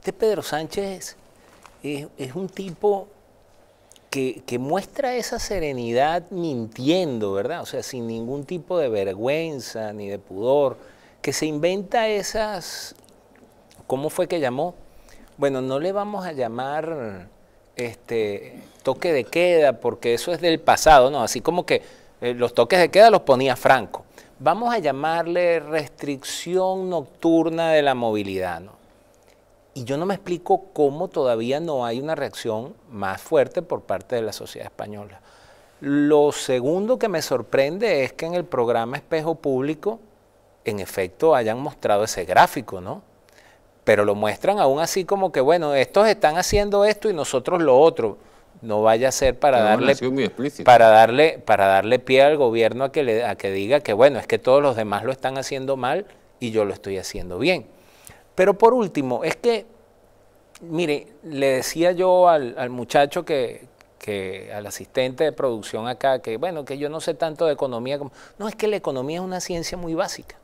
Este Pedro Sánchez es, un tipo que, muestra esa serenidad mintiendo, ¿verdad? O sea, sin ningún tipo de vergüenza ni de pudor, que se inventa esas, ¿cómo fue que llamó? Bueno, no le vamos a llamar este toque de queda porque eso es del pasado, no, así como que eh, los toques de queda los ponía Franco. Vamos a llamarle restricción nocturna de la movilidad, ¿no? Y yo no me explico cómo todavía no hay una reacción más fuerte por parte de la sociedad española. Lo segundo que me sorprende es que en el programa Espejo Público, en efecto, hayan mostrado ese gráfico, ¿no? Pero lo muestran aún así como que, bueno, estos están haciendo esto y nosotros lo otro. No vaya a ser para darle para darle para darle pie al gobierno a que le, a que diga que bueno, es que todos los demás lo están haciendo mal y yo lo estoy haciendo bien. Pero por último, es que, mire, le decía yo al, muchacho que, que al asistente de producción acá, que bueno, que yo no sé tanto de economía como... No, es que la economía es una ciencia muy básica.